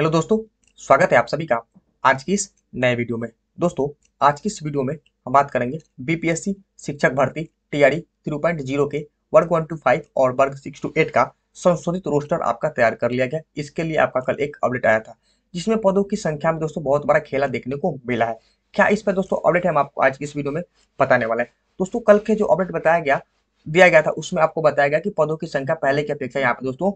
hello दोस्तों स्वागत है आप सभी का आज की इस नए वीडियो में दोस्तों आज की इस वीडियो में हम बात करेंगे बीपीएससी शिक्षक भर्ती टीआरई जीरो के वर्ग वन टू फाइव और वर्ग सिक्स टू एट का संशोधित रोस्टर आपका तैयार कर लिया गया इसके लिए आपका कल एक अपडेट आया था जिसमें पदों की संख्या में दोस्तों बहुत बड़ा खेला देखने को मिला है क्या इस पर दोस्तों अपडेट हम आपको आज की इस वीडियो में बताने वाले हैं दोस्तों कल के जो अपडेट बताया गया दिया गया था उसमें आपको बताया गया कि पदों की संख्या पहले की अपेक्षा यहाँ पे दोस्तों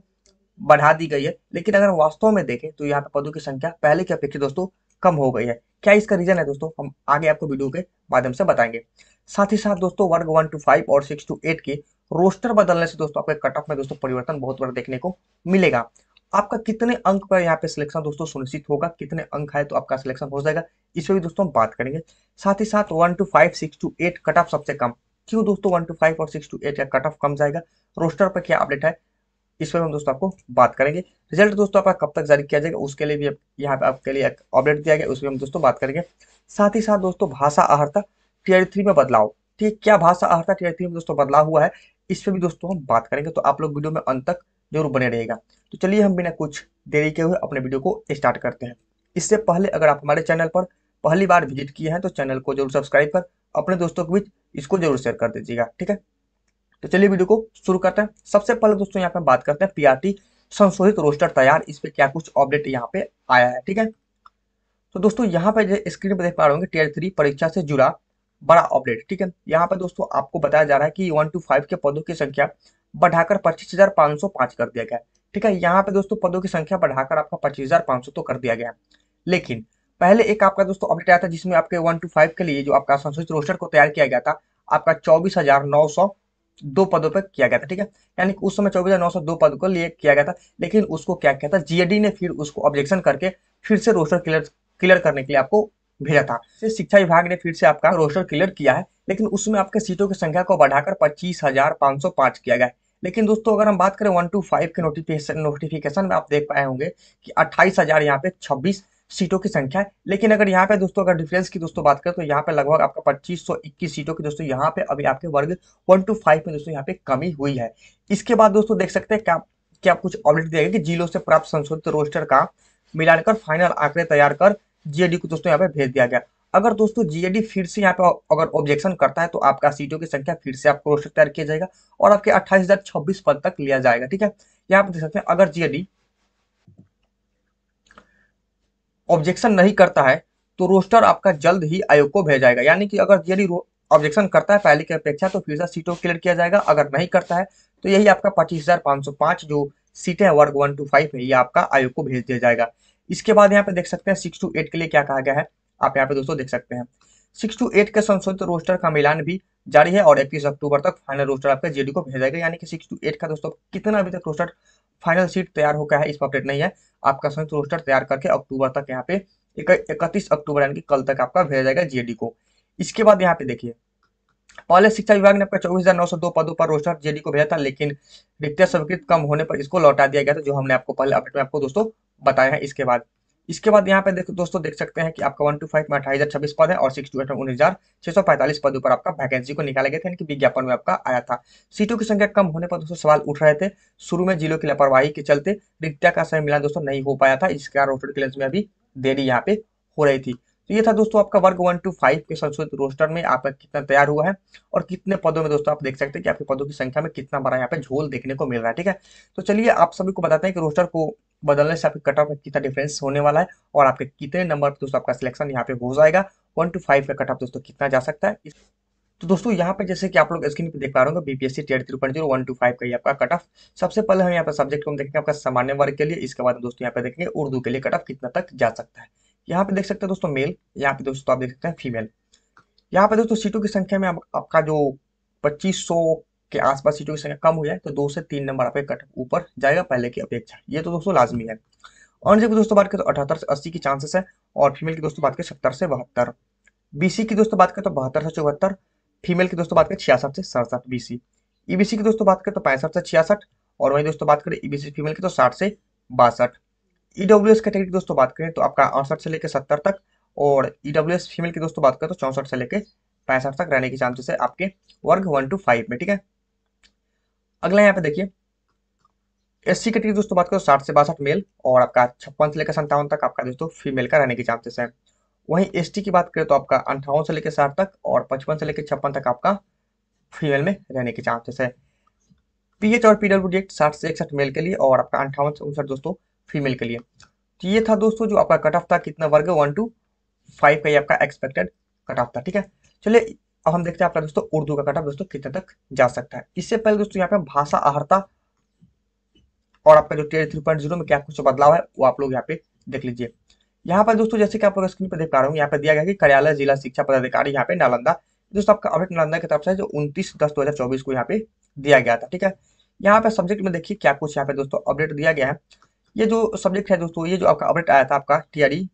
बढ़ा दी गई है लेकिन अगर वास्तव में देखें तो यहाँ पे पदों की संख्या पहले की अपेक्षा दोस्तों कम हो गई है क्या इसका रीजन है दोस्तों हम आगे आपको वीडियो के माध्यम से बताएंगे साथ ही साथ दोस्तों वर्ग वन टू फाइव और सिक्स टू एट के रोस्टर बदलने से दोस्तों आपके कट ऑफ में दोस्तों परिवर्तन बहुत बड़ा देखने को मिलेगा आपका कितने अंक पर यहाँ पे सिलेक्शन दोस्तों सुनिश्चित होगा कितने अंक है तो आपका सिलेक्शन हो जाएगा इस पर भी दोस्तों हम बात करेंगे साथ ही साथ one two five six two eight cut off सबसे कम क्यों दोस्तों वन टू फाइव और सिक्स टू एट का कट ऑफ कम जाएगा रोस्टर पर क्या अपडेट है इस पर हम दोस्तों आपको बात करेंगे रिजल्ट दोस्तों आपका कब तक जारी किया जाएगा उसके लिए भी यहाँ पे आपके लिए अपडेट दिया गया उसमें हम दोस्तों बात करेंगे साथ ही साथ दोस्तों भाषा आहरता टीयर थ्री में बदलाव ठीक क्या भाषा आहरता टीयर थ्री में दोस्तों बदलाव हुआ है इस पर भी दोस्तों हम बात करेंगे तो आप लोग वीडियो में अंत तक जरूर बने रहेगा तो चलिए हम बिना कुछ देरी के हुए अपने वीडियो को स्टार्ट करते हैं इससे पहले अगर आप हमारे चैनल पर पहली बार विजिट किए हैं तो चैनल को जरूर सब्सक्राइब कर अपने दोस्तों के बीच इसको जरूर शेयर कर दीजिएगा ठीक है तो चलिए वीडियो को शुरू करते हैं सबसे पहले दोस्तों यहाँ पे बात करते हैं पीआरटी संशोधित रोस्टर तैयार इस पर क्या कुछ अपडेट यहाँ पे आया है ठीक है तो दोस्तों यहाँ पे स्क्रीन पर देख पा रहे होंगे टीयर थ्री परीक्षा से जुड़ा बड़ा अपडेट ठीक है यहाँ पे दोस्तों आपको बताया जा रहा है कि वन टू फाइव के पदों की संख्या बढ़ाकर पच्चीस हजार पाँच सौ पाँच कर दिया गया ठीक है यहाँ पे दोस्तों पदों की संख्या बढ़ाकर आपका पच्चीस हजार पाँच सौ तो कर दिया गया लेकिन पहले एक आपका दोस्तों अपडेट आया था जिसमें आपके वन टू फाइव के लिए जो आपका संशोधित रोस्टर को तैयार किया गया था आपका चौबीस हजार नौ सौ दो पदों पर किया गया था ठीक है यानी कि उस समय चौबीस दो पद को लिए किया गया था लेकिन उसको क्या किया था जीएडी ने फिर उसको ऑब्जेक्शन करके फिर से रोस्टर क्लियर क्लियर करने के लिए आपको भेजा था शिक्षा विभाग ने फिर से आपका रोस्टर क्लियर किया है लेकिन उसमें आपके सीटों की संख्या को बढ़ाकर पच्चीस हजार सौ किया गया लेकिन दोस्तों अगर हम बात करें वन टू फाइव के नोटिफिकेशन नोटिफिकेशन में आप देख पाए होंगे कि अट्ठाईस हजार यहाँ पे छब्बीस सीटों की संख्या है लेकिन अगर यहाँ पे दोस्तों अगर डिफरेंस की दोस्तों बात करें तो यहाँ पे लगभग आपका पच्चीस सौ इक्कीस सीटों की दोस्तों यहाँ पे अभी आपके वर्ग वन टू फाइव में दोस्तों यहाँ पे कमी हुई है इसके बाद दोस्तों देख सकते हैं क्या क्या कुछ अपडेट दिया गया कि जिलों से प्राप्त संशोधित रोस्टर का मिलान कर फाइनल आंकड़े तैयार कर जीएडी को दोस्तों यहाँ पे भेज दिया गया अगर दोस्तों जीएडी फिर से यहाँ पे अगर ऑब्जेक्शन करता है तो आपका सीटों की संख्या फिर से आपको रोस्टर तैयार किया जाएगा और आपके अट्ठाईस पद तक लिया जाएगा ठीक है यहाँ पे देख सकते हैं अगर जीएडी ऑब्जेक्शन नहीं करता है तो रोस्टर आपका जल्द ही आयोग को भेज जाएगा यानी कि अगर यदि ऑब्जेक्शन करता है पहले की अपेक्षा तो से सीटों क्लियर किया जाएगा अगर नहीं करता है तो यही आपका पच्चीस जो सीटें वर्ग वन टू फाइव है ये आपका आयोग को भेज दिया जाएगा इसके बाद यहाँ पे देख सकते हैं सिक्स टू एट के लिए क्या कहा गया है आप यहाँ पे दोस्तों देख सकते हैं सिक्स टू एट के संशोधित रोस्टर का मिलान भी जारी है और इक्कीस अक्टूबर तक फाइनल रोस्टर आपका जेडी को भेजा जाएगा यानी कि सिक्स टू एट का दोस्तों कितना अभी तक रोस्टर फाइनल सीट तैयार होकर है इस पर अपडेट नहीं है आपका संयुक्त रोस्टर तैयार करके अक्टूबर तक यहाँ पे इकतीस अक्टूबर यानी कल तक आपका भेजा जाएगा जेडी को इसके बाद यहाँ पे देखिए पहले शिक्षा विभाग ने आपका चौबीस हजार नौ सौ दो पदों पर रोस्टर जेडी को भेजा था लेकिन रिक्त स्वीकृत कम होने पर इसको लौटा दिया गया था जो हमने आपको पहले अपडेट में आपको दोस्तों बताया है इसके बाद इसके बाद यहाँ पे देख दोस्तों देख सकते हैं कि आपका वन टू फाइव में अठाईस छब्बीस पद है और सिक्स टू एट में उन्नीस हजार छह सौ पैंतालीस पद ऊपर आपका वैकेंसी को निकाले गए थे यानी कि विज्ञापन में आपका आया था सीटों की संख्या कम होने पर दोस्तों सवाल उठ रहे थे शुरू में जिलों की लापरवाही के चलते रिक्तिया का समय मिला दोस्तों नहीं हो पाया था इसके कारण रोटेड क्लियर में अभी देरी यहाँ पे हो रही थी तो ये था दोस्तों आपका वर्ग वन टू फाइव के संशोधित रोस्टर में आपका कितना तैयार हुआ है और कितने पदों में दोस्तों आप देख सकते हैं कि आपके पदों की संख्या में कितना बड़ा यहाँ पे झोल देखने को मिल रहा है ठीक है तो चलिए आप सभी को बताते हैं कि रोस्टर को बदलने से आपके कट ऑफ में कितना डिफरेंस होने वाला है और आपके कितने नंबर पर दोस्तों आपका सिलेक्शन यहाँ पे हो जाएगा वन टू फाइव का कट ऑफ दोस्तों कितना जा सकता है तो दोस्तों यहाँ पे जैसे कि आप लोग स्क्रीन पे देख पा रहे हो BPSC TRE three point zero one two five का ही आपका कट ऑफ सबसे पहले हम यहाँ पे सब्जेक्ट को हम देखेंगे आपका सामान्य वर्ग के लिए इसके बाद दोस्तों यहाँ पे देखेंगे उर्दू के लिए कट ऑफ कितना तक जा सकता है यहाँ पे देख सकते हैं दोस्तों मेल यहाँ पे दोस्तों आप देख सकते हैं फीमेल यहाँ पे दोस्तों सीटों की संख्या में आपका जो पच्चीस के आसपास सीटों की संख्या कम हुई है तो दो से तीन नंबर आपके कट ऊपर जाएगा पहले की अपेक्षा ये तो दोस्तों लाजमी है ऑनजे की दोस्तों बात करें तो अठहत्तर से अस्सी की चांसेस है और फीमेल की दोस्तों बात करें सत्तर से बहत्तर बीसी की दोस्तों बात करें तो बहत्तर से चौहत्तर फीमेल की दोस्तों बात करें छियासठ से सड़सठ बीसी ईबीसी e की दोस्तों बात करें तो पैंसठ से छियासठ और वहीं दोस्तों बात करें ईबीसी e फीमेल की तो साठ से बासठ ईडब्ल्यूएस e कैटेगरी की दोस्तों बात करें तो आपका अड़सठ से लेकर सत्तर तक और ईडब्ल्यूएस फीमेल की दोस्तों बात करें तो चौंसठ से लेकर पैंसठ तक रहने की चांसेस है आपके वर्ग वन टू फाइव में ठीक है अगला यहाँ पे देखिए एस सी कैटेगरी दोस्तों बात करो साठ से बासठ मेल और आपका छप्पन से लेकर संतावन तक आपका दोस्तों फीमेल का रहने के चांसेस है वहीं एस की बात करें तो आपका अंठावन से लेकर साठ तक और पचपन से लेकर छप्पन तक आपका फीमेल में रहने के चांसेस है पीएच और पीडब्ल्यू डी एक्ट साठ से इकसठ मेल के लिए और आपका अंठावन से उनसठ दोस्तों फीमेल के लिए तो ये था दोस्तों जो आपका कट ऑफ था कितना वर्ग वन टू फाइव का ये आपका एक्सपेक्टेड कट ऑफ था ठीक है चलिए अब हम देखते हैं आपका दोस्तों उर्दू का कट दोस्तों कितने तक जा सकता है इससे पहले दोस्तों यहाँ पे भाषा आहरता और आपका जो टेड थ्री पॉइंट जीरो में क्या कुछ बदलाव है वो आप लोग यहाँ पे देख लीजिए यहाँ पर दोस्तों जैसे कि आप लोग स्क्रीन पर देख पा रहे हो यहाँ पर दिया गया कि कार्यालय जिला शिक्षा पदाधिकारी यहाँ पे नालंदा दोस्तों आपका अपडेट नालंदा की तरफ से जो उन्तीस दस दो हजार चौबीस को यहाँ पे दिया गया था ठीक है यहाँ पे सब्जेक्ट में देखिए क्या कुछ यहाँ पे दोस्तों अपडेट दिया गया है ये जो सब्जेक्ट है दोस्तों ये जो आपका अपडेट आया था आपका टीआरई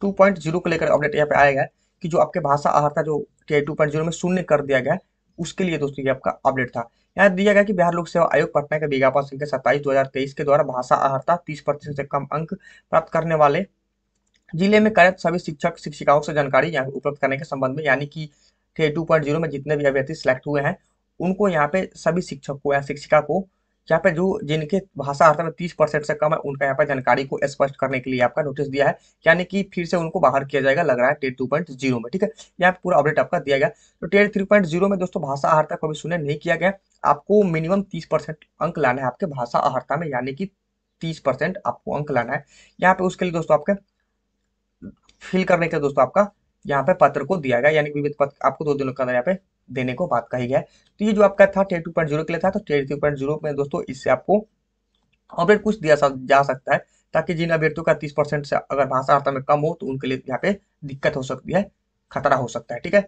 टू पॉइंट जीरो को लेकर अपडेट यहाँ पे आया है कि जो आपके भाषा आहार था जो टू पॉइंट जीरो में शून्य कर दिया गया उसके लिए दोस्तों ये आपका अपडेट था यहाँ दिया गया कि बिहार लोक सेवा आयोग पटना के विज्ञापन संख्या सत्ताईस दो के द्वारा भाषा आहारता तीस प्रतिशत से कम अंक प्राप्त करने वाले जिले में कार्यरत सभी शिक्षक शिक्षिकाओं से जानकारी यहाँ उपलब्ध करने के संबंध में यानी कि टू पॉइंट जीरो में जितने भी अभ्यर्थी सिलेक्ट हुए हैं उनको यहाँ पे सभी शिक्षक को या शिक्षिका को यहाँ पे जो जिनके भाषा अर्थ में तीस परसेंट से कम है उनका यहाँ पे जानकारी को स्पष्ट करने के लिए आपका नोटिस दिया है यानी कि फिर से उनको बाहर किया जाएगा लग रहा है टेट टू पॉइंट जीरो में ठीक है यहाँ पे पूरा अपडेट आपका दिया गया तो टेट थ्री पॉइंट जीरो में दोस्तों भाषा आहारता को सुने नहीं किया गया आपको मिनिमम तीस परसेंट अंक लाना है आपके भाषा आहारता में यानी कि तीस परसेंट आपको अंक लाना है यहाँ पे उसके लिए दोस्तों आपके फिल करने के लिए दोस्तों आपका यहाँ पे पत्र को दिया गया यानी विविध पत्र आपको दो दिनों के अंदर यहाँ पे देने को बात कही गया तो ये जो आपका था टेट टू पॉइंट जीरो के लिए था तो टेट टू पॉइंट जीरो में दोस्तों इससे आपको अपडेट कुछ दिया जा सकता है ताकि जिन अभ्यर्थियों का तीस परसेंट से अगर भाषा भाषार्थता में कम हो तो उनके लिए यहाँ पे दिक्कत हो सकती है खतरा हो सकता है ठीक है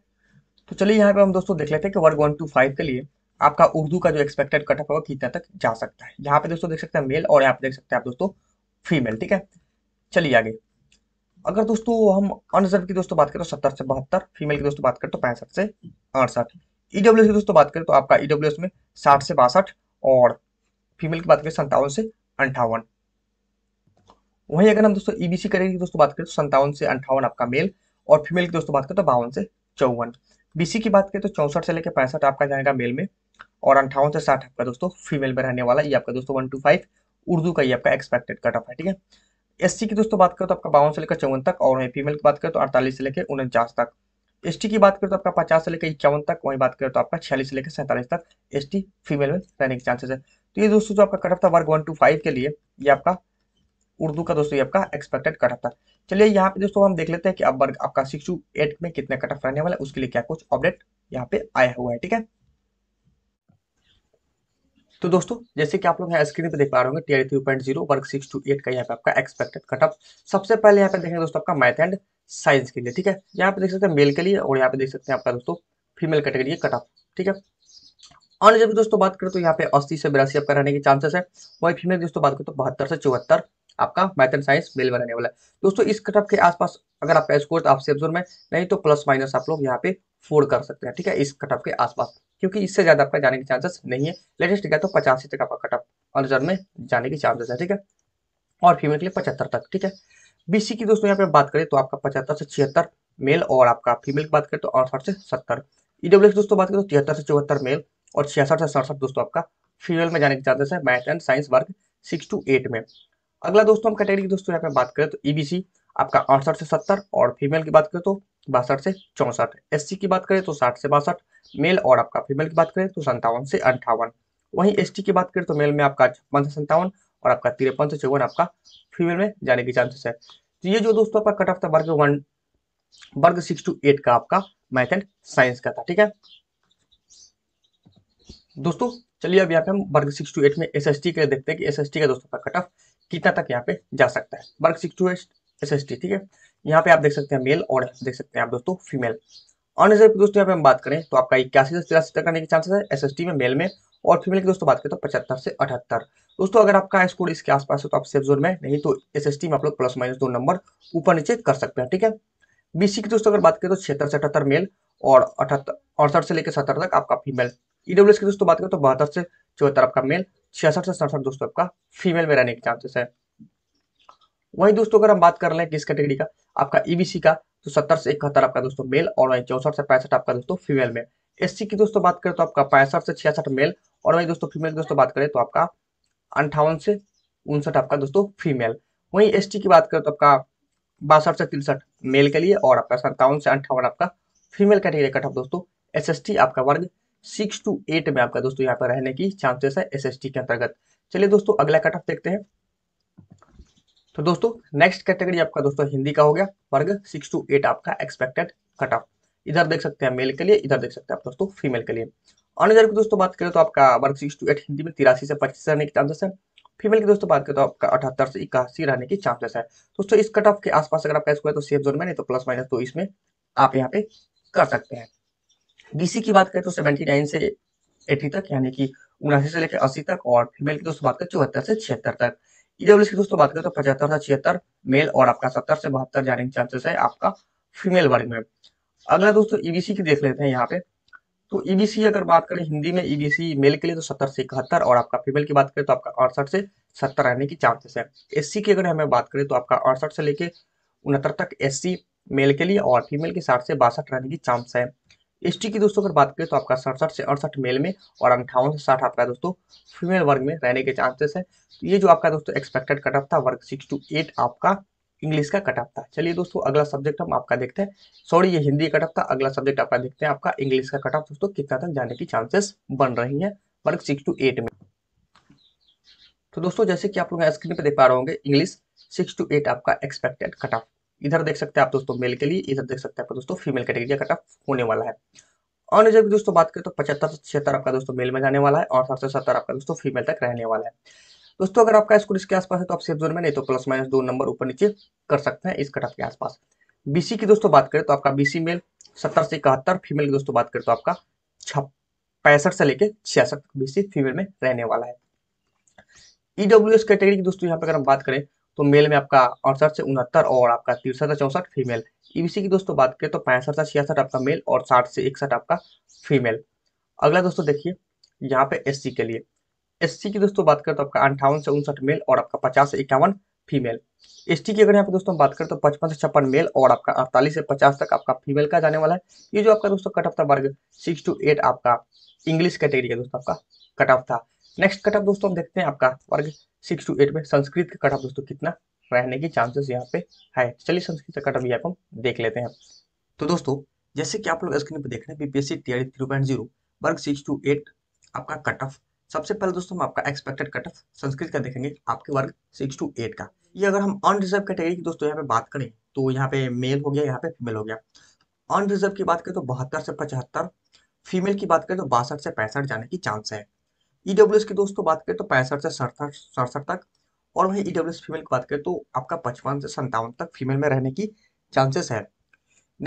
तो चलिए यहाँ पे हम दोस्तों देख लेते हैं कि वर्ग वन टू फाइव के लिए आपका उर्दू का जो एक्सपेक्टेड कटअप ऑफ होगा कितना तक जा सकता है यहाँ पे दोस्तों देख सकते हैं मेल और यहाँ पे देख सकते हैं आप दोस्तों फीमेल ठीक है चलिए आगे अगर दोस्तों हम अनरिजर्व की दोस्तों बात करें तो सत्तर से बहत्तर फीमेल की दोस्तों बात करें तो पैंसठ से अड़सठ ईडब्ल्यू e की दोस्तों बात करें तो आपका ईडब्ल्यू e में साठ से बासठ और फीमेल की बात करें संतावन से अंठावन वहीं अगर हम दोस्तों ईबीसी e करियर दोस्तों बात करें तो संतावन से अंठावन आपका मेल और फीमेल की दोस्तों बात करें तो बावन से चौवन बीसी की बात करें तो चौंसठ से लेकर पैंसठ आपका जाएगा मेल में और अंठावन से साठ आपका दोस्तों फीमेल में रहने वाला ये आपका दोस्तों वन टू फाइव उर्दू का ये आपका एक्सपेक्टेड कट ऑफ है ठीक है एस की दोस्तों बात करें तो आपका बावन से लेकर चौवन तक और वहीं फीमेल की बात करें तो अड़तालीस से लेकर उनचास तक एस की बात करें तो आपका पचास से लेकर इक्यावन तक वहीं बात करें तो आपका छियालीस से लेकर सैंतालीस तक एस फीमेल में रहने के चांसेस है तो ये दोस्तों जो आपका कटअप था वर्ग वन टू फाइव के लिए ये आपका उर्दू का दोस्तों ये आपका एक्सपेक्टेड कटअप था चलिए यहाँ पे दोस्तों हम देख लेते हैं कि अब वर्ग आपका सिक्स टू एट में कितने कटअप रहने वाला है उसके लिए क्या कुछ अपडेट यहाँ पे आया हुआ है ठीक है तो दोस्तों जैसे कि आप लोग यहाँ स्क्रीन पे देख पा रहे होंगे टीआर थ्री पॉइंट जीरो वर्क सिक्स टू एट का यहाँ पे आपका एक्सपेक्टेड कटअप सबसे पहले यहाँ पे देखेंगे दोस्तों आपका मैथ एंड साइंस के लिए ठीक है यहाँ पे देख सकते हैं मेल के लिए और यहाँ पे देख सकते हैं आपका दोस्तों फीमेल कैटेगरी कटअप ठीक है और जब दोस्तों बात करें तो यहाँ पे अस्सी से बिरासी आपका रहने के चांसेस है वही फीमेल दोस्तों बात करें तो बहत्तर से चौहत्तर आपका मैथ एंड साइंस मेल में रहने वाला है दोस्तों इस कटअप के आसपास अगर आपका स्कोर तो में नहीं तो प्लस माइनस आप लोग यहाँ पे फोर कर सकते हैं ठीक है इस कटअप के आसपास क्योंकि इससे ज्यादा आपका जाने के चांसेस नहीं है लेटेस्ट गया तो पचासी तक आपका कटअप और रिजर्व में जाने के चांसेस है ठीक है और फीमेल के लिए पचहत्तर तक ठीक है बीसी की दोस्तों यहाँ पे बात करें तो आपका पचहत्तर से छिहत्तर मेल और आपका फीमेल की बात करें तो अड़सठ से सत्तर ईडब्ल्यू e की दोस्तों बात करें तो तिहत्तर से चौहत्तर मेल और छियासठ से सड़सठ दोस्तों आपका फीमेल में जाने के चांसेस है मैथ एंड साइंस वर्ग सिक्स टू एट में अगला दोस्तों हम कैटेगरी की दोस्तों यहाँ पे बात करें तो ईबीसी e आपका अड़सठ से सत्तर और फीमेल की बात करें तो बासठ से चौंसठ एस की बात करें तो साठ से बासठ मेल और आपका फीमेल की बात करें तो संतावन से अंठावन वहीं एस की बात करें तो मेल में आपका छप्पन से संतावन और आपका तिरपन से चौवन आपका फीमेल में जाने की चांसेस है तो ये जो दोस्तों आपका कट ऑफ था वर्ग वन वर्ग सिक्स टू एट का आपका मैथ एंड साइंस का था ठीक है दोस्तों चलिए अब यहाँ पे हम वर्ग सिक्स टू एट में एस के देखते हैं कि एस का दोस्तों का कट ऑफ कितना तक यहाँ पे जा सकता है वर्ग six two eight S S T ठीक है यहाँ पे आप देख सकते हैं मेल और देख सकते हैं आप दोस्तों फीमेल अनरिजर्व दोस्तों यहाँ पे हम बात करें तो आपका इक्यासी से तिरासी तक आने के चांसेस है एस में मेल में और फीमेल की दोस्तों बात करें तो पचहत्तर से अठहत्तर दोस्तों अगर आपका स्कोर इसके आसपास है तो आप सेफ जोन में नहीं तो एस में आप लोग प्लस माइनस दो नंबर ऊपर नीचे कर सकते हैं ठीक है बीसी की दोस्तों अगर बात करें तो छिहत्तर से अठहत्तर मेल और अठहत्तर अड़सठ से लेकर सत्तर तक आपका फीमेल ईडब्ल्यूएस e की दोस्तों बात करें तो बहत्तर से चौहत्तर आपका मेल छियासठ से सड़सठ दोस्तों आपका फीमेल में रहने के चांसेस है वहीं दोस्तों अगर हम बात कर लें किस कैटेगरी का आपका ईबीसी e का तो सत्तर से इकहत्तर आपका दोस्तों मेल और वहीं चौसठ से पैंसठ आपका दोस्तों फीमेल में एससी की दोस्तों बात करें तो आपका पैंसठ से छियासठ मेल और वहीं दोस्तों फीमेल दोस्तों बात करें तो आपका अंठावन से उनसठ आपका दोस्तों फीमेल वहीं एस की बात करें तो आपका बासठ से तिरसठ मेल के लिए और आपका सत्तावन से अंठावन आपका फीमेल कैटेगरी कट ऑफ दोस्तों एस आपका वर्ग सिक्स टू एट में आपका दोस्तों यहाँ पर रहने की चांसेस है एस के अंतर्गत चलिए दोस्तों अगला कट ऑफ देखते हैं तो दोस्तों नेक्स्ट कैटेगरी आपका दोस्तों हिंदी का हो गया वर्ग सिक्स टू एट आपका एक्सपेक्टेड कट ऑफ इधर देख सकते हैं मेल के लिए इधर देख सकते हैं आप दोस्तों फीमेल के लिए अनदर की दोस्तों बात करें तो आपका वर्ग सिक्स टू एट हिंदी में तिरासी से पच्चीस रहने के चांसेस है फीमेल की दोस्तों बात करें तो आपका अठहत्तर से इक्यासी रहने की चांसेस है दोस्तों इस कट ऑफ के आसपास अगर आप पैस है तो सेफ जोन में नहीं तो प्लस माइनस तो इसमें आप यहाँ पे कर सकते हैं बीसी की बात करें तो सेवेंटी नाइन से एटी तक यानी कि उनासी से लेकर अस्सी तक और फीमेल की दोस्तों बात करें तो चौहत्तर से छिहत्तर तक ईडब्ल्यू की दोस्तों बात करें तो पचहत्तर से छिहत्तर मेल और आपका सत्तर से बहत्तर जाने के चांसेस है आपका फीमेल वर्ग में अगला दोस्तों ईबीसी e की देख लेते हैं यहाँ पे तो ईबीसी e अगर बात करें हिंदी में ईबीसी e मेल के लिए तो सत्तर से इकहत्तर और आपका फीमेल की बात करें तो आपका अड़सठ से सत्तर आने की चांसेस है एस की अगर हमें बात करें तो आपका अड़सठ से लेके उनहत्तर तक एस मेल के लिए और फीमेल के साठ से बासठ रहने की चांस है एस की दोस्तों अगर बात करें तो आपका सड़सठ से अड़सठ मेल में और अंठावन से साठ आपका दोस्तों फीमेल वर्ग में रहने के चांसेस है तो ये जो आपका दोस्तों एक्सपेक्टेड कट ऑफ था वर्ग सिक्स टू एट आपका इंग्लिश का कट ऑफ था चलिए दोस्तों अगला सब्जेक्ट हम आपका देखते हैं सॉरी ये हिंदी कट ऑफ था अगला सब्जेक्ट आपका देखते हैं आपका इंग्लिश का कट ऑफ दोस्तों कितना तक जाने की चांसेस बन रही है वर्ग सिक्स टू एट में तो दोस्तों जैसे कि आप लोग स्क्रीन पर देख पा रहे होंगे इंग्लिश सिक्स टू एट आपका एक्सपेक्टेड कट ऑफ इधर देख सकते हैं आप दोस्तों मेल के लिए इधर देख सकते हैं आपका दोस्तों फीमेल कैटेगरी का कट ऑफ होने वाला है और जब भी दोस्तों बात करें तो पचहत्तर से छिहत्तर आपका दोस्तों मेल में जाने वाला है और सड़सठ सत्तर आपका दोस्तों फीमेल तक रहने वाला है दोस्तों अगर आपका स्कूल इसके आसपास है तो आप सेफ जोन में नहीं तो प्लस माइनस दो नंबर ऊपर नीचे कर सकते हैं इस कट ऑफ के आसपास बीसी की दोस्तों बात करें तो आपका बीसी मेल सत्तर से इकहत्तर फीमेल की दोस्तों बात करें तो आपका पैंसठ से लेकर छियासठ बीसी फीमेल में रहने वाला है ईडब्ल्यू एस कैटेगरी की दोस्तों यहाँ पे अगर हम बात करें तो मेल में आपका अड़सठ से उनहत्तर और आपका तिरसठ से चौंसठ फीमेल ईबीसी e की दोस्तों बात करें तो पैंसठ से छियासठ आपका मेल और साठ से इकसठ आपका फीमेल अगला दोस्तों देखिए यहाँ पे एस के लिए एस की दोस्तों बात करें तो आपका अंठावन से उनसठ मेल और आपका पचास से इक्यावन फीमेल टी की अगर यहाँ पे दोस्तों बात करें तो पचपन से छप्पन मेल और आपका अड़तालीस से पचास तक आपका फीमेल का जाने वाला है ये जो आपका दोस्तों कट ऑफ था वर्ग सिक्स टू एट आपका इंग्लिश कैटेगरी का दोस्तों आपका कट ऑफ था नेक्स्ट कट ऑफ दोस्तों हम देखते हैं आपका वर्ग सिक्स टू एट में संस्कृत का कटअप दोस्तों कितना रहने के चांसेस यहाँ पे है चलिए संस्कृत का कटअप यहाँ पर देख लेते हैं तो दोस्तों जैसे कि आप लोग स्क्रीन पर देख रहे हैं BPSC TRE three point zero वर्ग सिक्स टू एट आपका कट ऑफ सबसे पहले दोस्तों हम आपका एक्सपेक्टेड कट ऑफ संस्कृत का देखेंगे आपके वर्ग सिक्स टू एट का ये अगर हम अनरिजर्व कैटेगरी की दोस्तों यहाँ पे बात करें तो यहाँ पे मेल हो गया यहाँ पे फीमेल हो गया अनरिजर्व की बात करें तो बहत्तर से पचहत्तर फीमेल की बात करें तो बासठ से पैंसठ जाने की चांस है ईडब्ल्यू e की दोस्तों बात करें तो पैंसठ से सड़सठ तक और वही ईडब्ल्यू फीमेल की बात करें तो आपका पचपन से संतावन तक फीमेल में रहने की चांसेस है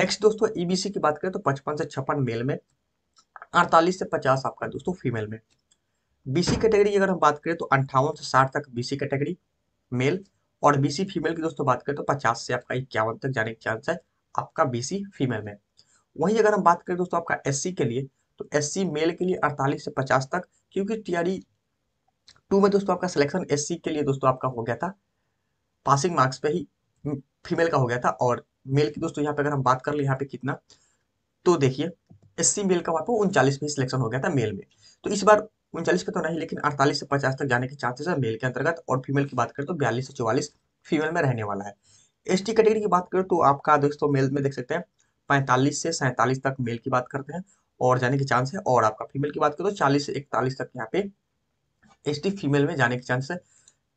नेक्स्ट दोस्तों ईबीसी e की बात करें तो पचपन से छप्पन मेल में अड़तालीस से पचास आपका दोस्तों फीमेल में बीसी कैटेगरी की अगर हम बात करें तो अंठावन से साठ तक बीसी कैटेगरी मेल और बीसी फीमेल की दोस्तों बात करें तो पचास से आपका इक्यावन तक जाने की चांस है आपका बीसी फीमेल में वहीं अगर हम बात करें दोस्तों आपका एससी के लिए तो एससी मेल के लिए अड़तालीस से पचास तक क्योंकि टीआरई टू में दोस्तों आपका सिलेक्शन एस के लिए दोस्तों आपका हो गया था पासिंग मार्क्स पे ही फीमेल का हो गया था और मेल की दोस्तों यहाँ पे अगर हम बात कर ले यहाँ पे कितना तो देखिए एस मेल का वहाँ पे तो उनचालीस में सिलेक्शन हो गया था मेल में तो इस बार उनचालीस का तो नहीं लेकिन अड़तालीस से पचास तक जाने के चांसेस है मेल के अंतर्गत और फीमेल की बात करें तो बयालीस से चौवालीस फीमेल में रहने वाला है एस कैटेगरी की बात करें तो आपका दोस्तों मेल में देख सकते हैं पैंतालीस से सैंतालीस तक मेल की बात करते हैं और जाने के चांस है और आपका फीमेल की बात करो तो चालीस से इकतालीस तक यहाँ पे एस फीमेल में जाने के चांस है